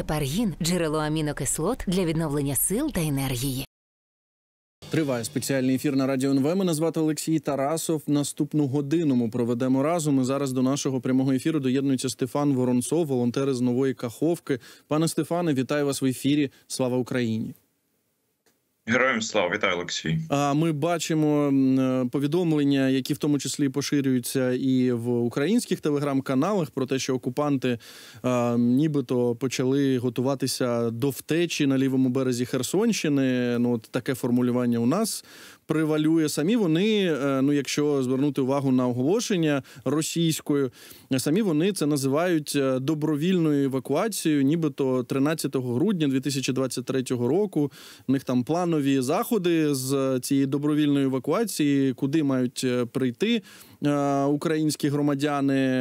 Гепаргін джерело амінокислот для відновлення сил та енергії. Триває спеціальний ефір на радіо НВ. Мене звати Олексій Тарасов. Наступну годину ми проведемо разом. І Зараз до нашого прямого ефіру доєднується Стефан Воронцов, волонтер з нової Каховки. Пане Стефане, вітаю вас в ефірі. Слава Україні! Героям слава вітаю, Олексій. А ми бачимо е, повідомлення, які в тому числі поширюються і в українських телеграм-каналах про те, що окупанти а, е, нібито почали готуватися до втечі на лівому березі Херсонщини. Ну от таке формулювання у нас превалює самі. Вони е, ну, якщо звернути увагу на оголошення російською, самі вони це називають е, добровільною евакуацією, нібито 13 грудня 2023 року. У них там планові заходи з е, цієї добровільної евакуації, куди мають прийти. Українські громадяни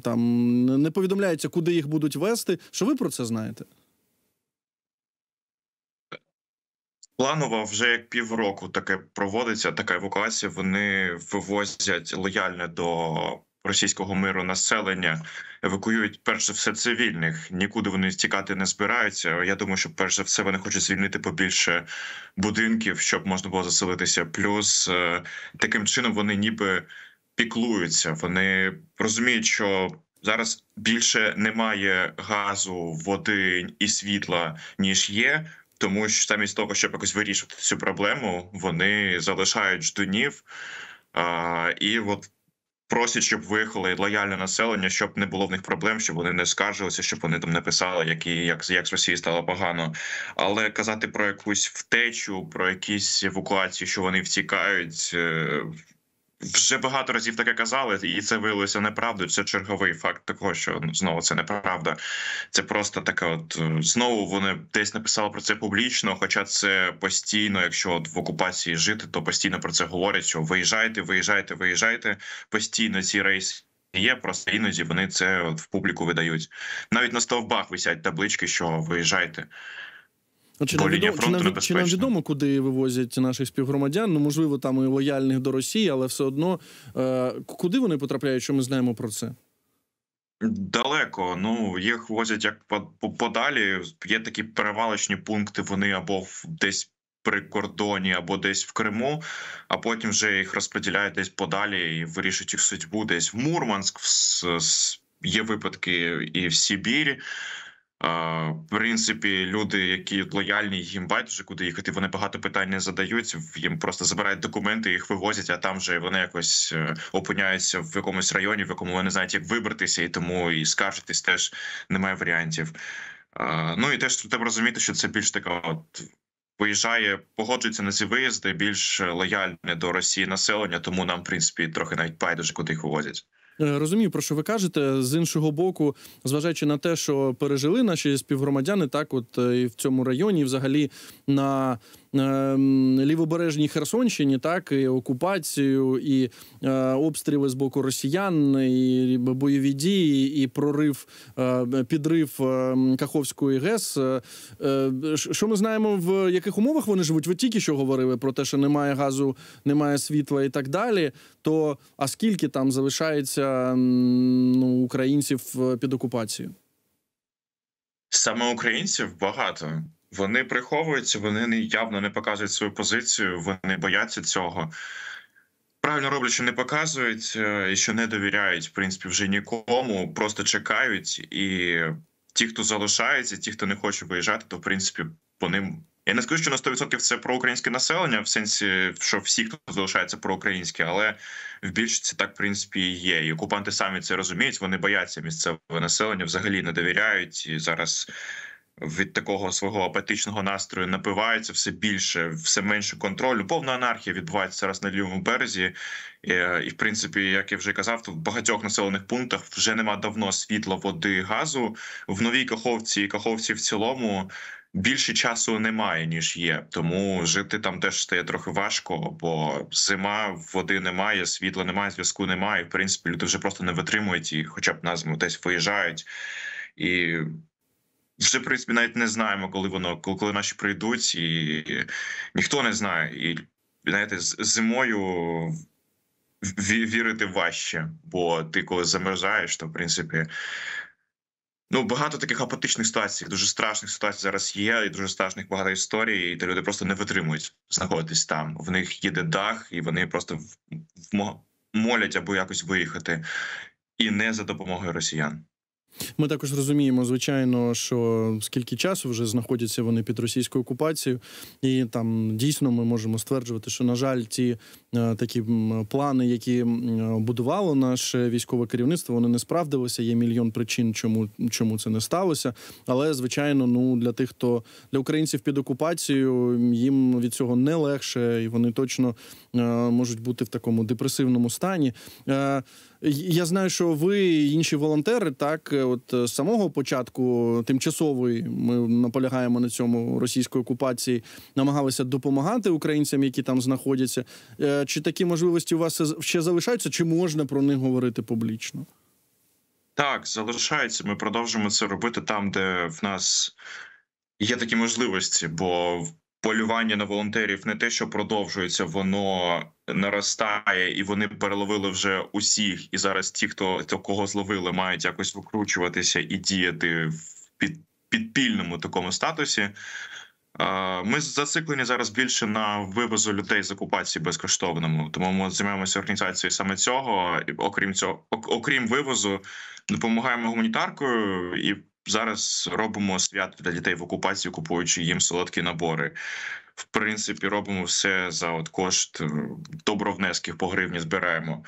там не повідомляються, куди їх будуть вести. Що ви про це знаєте? Планово вже як півроку таке проводиться. Така евакуація. Вони вивозять лояльне до російського миру населення, евакуюють перш за все цивільних. Нікуди вони стікати не збираються. Я думаю, що перш за все вони хочуть звільнити побільше будинків, щоб можна було заселитися. Плюс е, таким чином вони ніби піклуються. Вони розуміють, що. Зараз більше немає газу, води і світла ніж є тому що замість того, щоб якось вирішити цю проблему, вони залишають ждунів а, і от просять, щоб виїхали лояльне населення, щоб не було в них проблем, щоб вони не скаржилися, щоб вони там не писали, які як як з Росії стало погано. Але казати про якусь втечу, про якісь евакуації, що вони втікають. Е, вже багато разів таке казали, і це виявилося неправдою. Це черговий факт такого, що ну, знову це неправда. Це просто така, от е, знову вони десь написали про це публічно. Хоча це постійно, якщо от в окупації жити, то постійно про це говорять: що виїжджайте, виїжджайте, виїжджайте постійно ці рейси. Є просто іноді вони це от в публіку видають. Навіть на стовбах висять таблички, що виїжджайте. Ну, чи нам, відомо, чи, нам, чи нам відомо, куди вивозять наших співгромадян? Ну можливо, там і лояльних до Росії, але все одно е, куди вони потрапляють, що ми знаємо про це? Далеко, ну їх возять як подалі. Є такі перевалочні пункти. Вони або десь при кордоні, або десь в Криму, а потім вже їх розподіляють десь подалі і вирішують їх судьбу десь в Мурманськ. в, Є випадки і в Сибірі, в принципі, люди, які лояльні, їм байдуже куди їхати. Вони багато питань не задають. Їм просто забирають документи, їх вивозять, а там вже вони якось е, опиняються в якомусь районі, в якому вони не знають, як вибратися, і тому і скаржитись теж немає варіантів. Ну і теж треба розуміти, що це більш така от. Виїжджає, погоджується на ці виїзди більш лояльне до Росії населення, тому нам в принципі трохи навіть байдуже, куди їх вивозять. Е, розумію, про що ви кажете з іншого боку, зважаючи на те, що пережили наші співгромадяни, так от е, і в цьому районі, взагалі на. Ем, лівобережній Херсонщині, так і окупацію, і е, обстріли з боку росіян, і бойові дії, і прорив е, підрив е, Каховської ГЕС. Що ми знаємо, в яких умовах вони живуть? Ви тільки що говорили про те, що немає газу, немає світла і так далі. То а скільки там залишається ну, українців під окупацією? Саме українців багато. Вони приховуються, вони не явно не показують свою позицію, вони бояться цього. Правильно роблять, що не показують е, і що не довіряють, в принципі, вже нікому, просто чекають. І ті, хто залишається, ті, хто не хоче виїжджати, то в принципі по ним. Я не скажу, що на 100% це проукраїнське населення, в сенсі, що всі, хто залишається проукраїнське, але в більшості так в принципі і є. І окупанти самі це розуміють. Вони бояться місцевого населення, взагалі не довіряють і зараз від такого свого апатичного настрою напиваються все більше, все менше контролю. Повна анархія відбувається зараз на лівому березі, е, і в принципі, як я вже казав, то в багатьох населених пунктах вже нема давно світла, води, газу в новій каховці і каховці в цілому. Більше часу немає ніж є, тому жити там теж стає трохи важко, бо зима води немає, світла немає, зв'язку немає. В принципі, люди вже просто не витримують і, хоча б назву десь виїжджають, і вже в принципі, навіть не знаємо, коли воно коли наші прийдуть, і ніхто не знає. І знаєте, зимою вірити важче, бо ти коли замерзаєш, то в принципі. Ну, багато таких апатичних ситуацій, дуже страшних ситуацій зараз є, і дуже страшних багато історій, і де люди просто не витримують знаходитись там. В них їде дах, і вони просто молять або якось виїхати, і не за допомогою росіян. Ми також розуміємо, звичайно, що скільки часу вже знаходяться вони під російською окупацією, і там дійсно ми можемо стверджувати, що на жаль, ті е, такі плани, які будувало наше військове керівництво, вони не справдилися. Є мільйон причин, чому чому це не сталося. Але звичайно, ну для тих, хто для українців під окупацією, їм від цього не легше, і вони точно е, можуть бути в такому депресивному стані. Е, я знаю, що ви інші волонтери, так е, от е, з самого початку тимчасової ми наполягаємо на цьому російської окупації, намагалися допомагати українцям, які там знаходяться. Е, чи такі можливості у вас ще залишаються, чи можна про них говорити публічно? Так, залишається. Ми продовжимо це робити там, де в нас є такі можливості, бо полювання на волонтерів не те, що продовжується, воно наростає, і вони переловили вже усіх. І зараз ті, хто кого зловили, мають якось викручуватися і діяти в під, підпільному такому статусі. Ми зациклені зараз більше на вивозу людей з окупації безкоштовному, тому ми займаємося організацією саме цього. Окрім цього, окрім вивозу, допомагаємо гуманітаркою і зараз робимо свят для дітей в окупації, купуючи їм солодкі набори. В принципі, робимо все за от кошт е, добровнесків по гривні збираємо.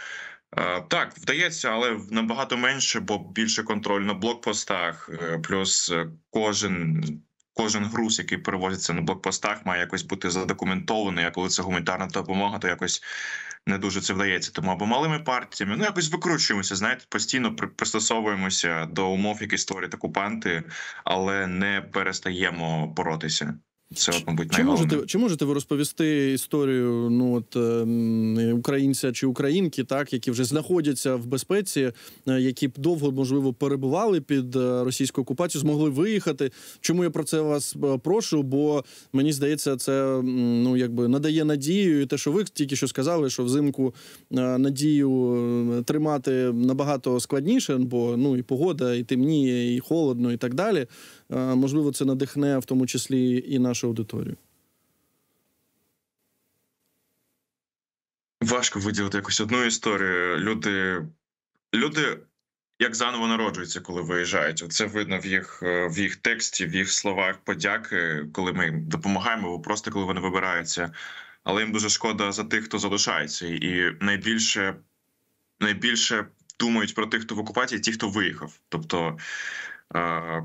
Е, так, вдається, але набагато менше, бо більше контроль на блокпостах. Е, плюс кожен кожен груз, який перевозиться на блокпостах, має якось бути задокументований. А коли це гуманітарна допомога, то якось не дуже це вдається. Тому або малими партіями, ну якось викручуємося. Знаєте, постійно пристосовуємося до умов, які створюють окупанти, але не перестаємо боротися. Це, от, мабуть, чи можете чи можете ви розповісти історію ну от ем, українця чи українки, так які вже знаходяться в безпеці, е, які довго можливо перебували під е, російську окупацію, змогли виїхати? Чому я про це вас е, прошу? Бо мені здається, це ну якби надає надію, і те, що ви тільки що сказали, що взимку надію тримати набагато складніше, бо ну і погода, і темніє, і холодно, і так далі. Можливо, це надихне в тому числі і наш нашу аудиторію? Важко виділити якусь одну історію. Люди, люди як заново народжуються, коли виїжджають. Це видно в їх е, в їх тексті, в їх словах подяки, коли ми їм допомагаємо, або просто коли вони вибираються. Але їм дуже шкода за тих, хто залишається, і найбільше найбільше думають про тих, хто в окупації, ті, хто виїхав. Тобто. Е,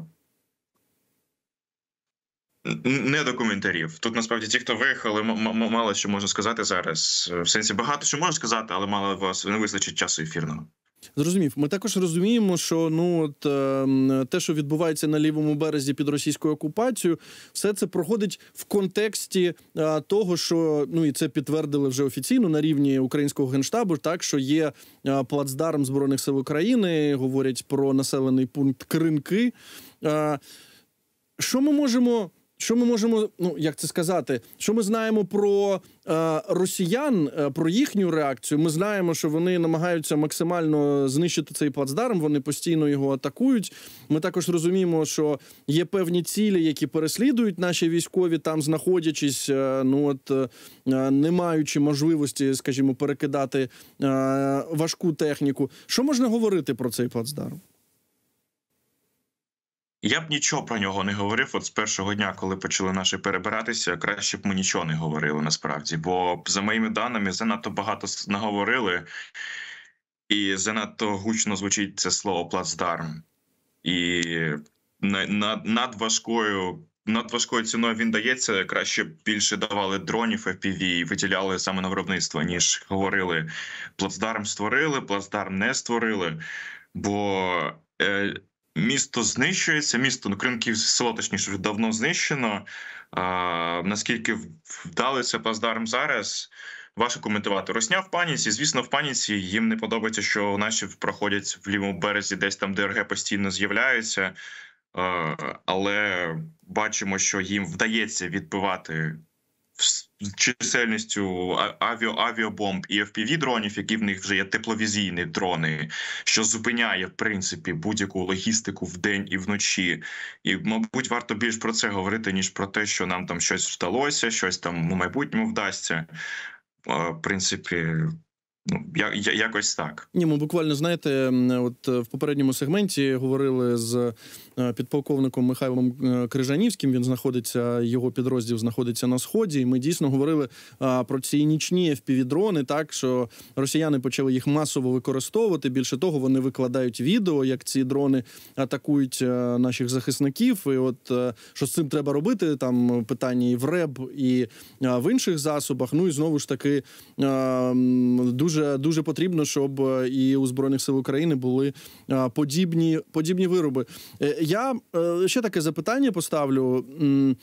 не до коментарів. Тут насправді ті, хто виїхали, мало що можна сказати зараз. Е, в сенсі багато що можна сказати, але мало вас не вистачить часу ефірного. Зрозумів, ми також розуміємо, що ну от е, те, що відбувається на лівому березі під російською окупацією, все це проходить в контексті е, того, що ну і це підтвердили вже офіційно на рівні українського генштабу. Так що є е, плацдарм збройних сил України, говорять про населений пункт Кринки. Е, що ми можемо що ми можемо, ну як це сказати? Що ми знаємо про е, росіян, е, про їхню реакцію? Ми знаємо, що вони намагаються максимально знищити цей плацдарм. Вони постійно його атакують. Ми також розуміємо, що є певні цілі, які переслідують наші військові, там знаходячись, е, ну от е, не маючи можливості, скажімо, перекидати е, важку техніку. Що можна говорити про цей плацдарм? Я б нічого про нього не говорив. От з першого дня, коли почали наші перебиратися, краще б ми нічого не говорили насправді. Бо за моїми даними занадто багато наговорили, і занадто гучно звучить це слово плацдарм, і над, над важкою. Над важкою ціною він дається краще більше давали дронів FPV і виділяли саме на виробництво, ніж говорили плацдарм створили, плацдарм не створили. Бо е, Місто знищується, місто ну, Кринків село точніше давно знищено. А, Наскільки вдалися плацдарм зараз? Важко коментувати. Росня в паніці. Звісно, в паніці їм не подобається, що наші проходять в лівому березі, десь там ДРГ постійно з'являються, але бачимо, що їм вдається відбивати чисельністю авіа авіабомб і fpv дронів, які в них вже є тепловізійні дрони, що зупиняє в принципі будь-яку логістику вдень і вночі. І, мабуть, варто більш про це говорити ніж про те, що нам там щось вдалося, щось там у майбутньому вдасться. В принципі, Ну, я, я якось так. Ні, ми ну, буквально знаєте, от е, в попередньому сегменті говорили з е, підполковником Михайлом е, Крижанівським. Він знаходиться, його підрозділ знаходиться на сході. і Ми дійсно говорили а, про ці нічні впівдрони, так що росіяни почали їх масово використовувати. Більше того, вони викладають відео, як ці дрони атакують наших захисників. І от що з цим треба робити? Там питання і в РЕБ, і в інших засобах. Ну і знову ж таки дуже дуже дуже потрібно, щоб е, і у збройних сил України були е, подібні подібні вироби. Е, я ще таке запитання поставлю ем,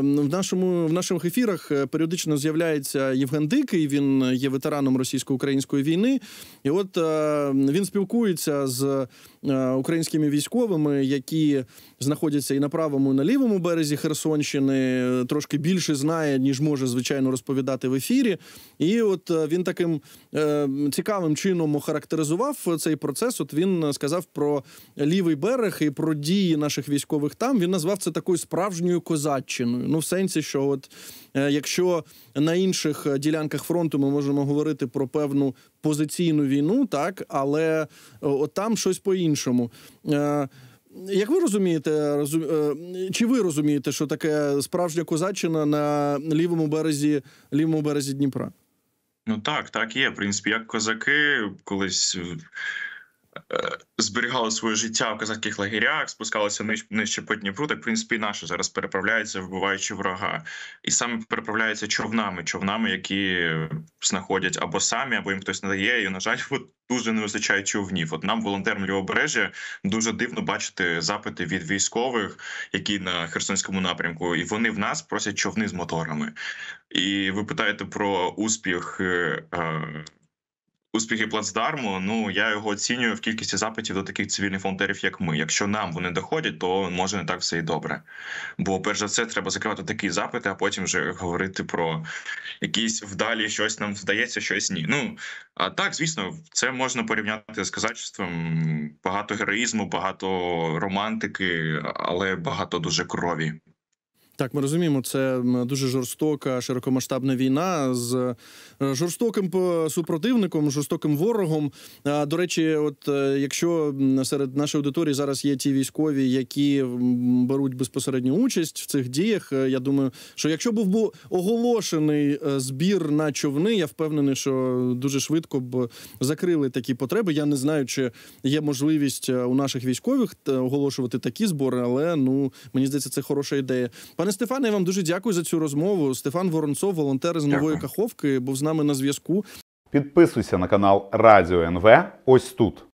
в нашому в наших ефірах. Періодично з'являється Євген Дикий. Він є ветераном російсько-української війни, і от він спілкується з Е, українськими військовими, які знаходяться і на правому, і на лівому березі Херсонщини, е, трошки більше знає, ніж може звичайно розповідати в ефірі. І от е, він таким цікавим чином охарактеризував цей процес. От він сказав про лівий берег і про дії наших військових там. Він назвав це такою справжньою козаччиною. Ну, в сенсі, що от якщо на інших ділянках фронту ми можемо говорити про певну позиційну війну, так але е, от там щось по-іншому. Е, як ви розумієте, розум... Е, чи ви розумієте, що таке справжня козаччина на лівому березі лівому березі Дніпра? Ну так, так є. В принципі, як козаки колись Е, зберігали своє життя в казацьких лагерях, спускалися ниж, нижче по Дніпру, так в принципі і наші зараз переправляються, вбиваючи ворога, і саме переправляються човнами, човнами, які знаходять або самі, або їм хтось надає. І, на жаль, от дуже не вистачає човнів. От нам, волонтерам Лівобережжя, дуже дивно бачити запити від військових, які на Херсонському напрямку, і вони в нас просять човни з моторами. І ви питаєте про успіх. Е, е Успіхи плацдарму, ну я його оцінюю в кількості запитів до таких цивільних волонтерів, як ми. Якщо нам вони доходять, то може не так все і добре. Бо перш за все треба закривати такі запити, а потім вже говорити про якісь вдалі, щось нам вдається, щось ні. Ну а так, звісно, це можна порівняти з казачеством. Багато героїзму, багато романтики, але багато дуже крові. Так, ми розуміємо, це дуже жорстока широкомасштабна війна з е, жорстоким е, супротивником, жорстоким ворогом. До речі, от е, якщо серед нашої аудиторії зараз є ті військові, які беруть безпосередню участь в цих діях, я думаю, що якщо був би оголошений збір на човни, я впевнений, що дуже швидко б закрили такі потреби. Я не знаю, чи є можливість у наших військових оголошувати такі збори, але ну мені здається, це хороша ідея. Пане Пане Стефане, я вам дуже дякую за цю розмову. Стефан Воронцов, волонтер з дякую. нової каховки, був з нами на зв'язку. Підписуйся на канал Радіо НВ. Ось тут.